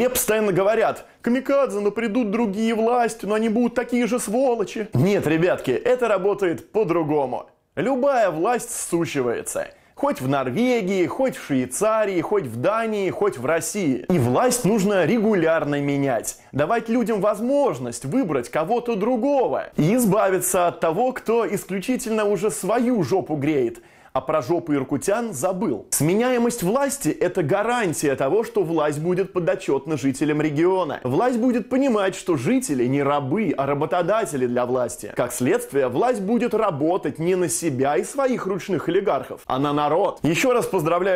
Мне постоянно говорят, камикадзе, но ну придут другие власти, но они будут такие же сволочи. Нет, ребятки, это работает по-другому. Любая власть сущивается. Хоть в Норвегии, хоть в Швейцарии, хоть в Дании, хоть в России. И власть нужно регулярно менять. Давать людям возможность выбрать кого-то другого. И избавиться от того, кто исключительно уже свою жопу греет а про жопу иркутян забыл. Сменяемость власти – это гарантия того, что власть будет подотчетна жителям региона. Власть будет понимать, что жители не рабы, а работодатели для власти. Как следствие, власть будет работать не на себя и своих ручных олигархов, а на народ. Еще раз поздравляю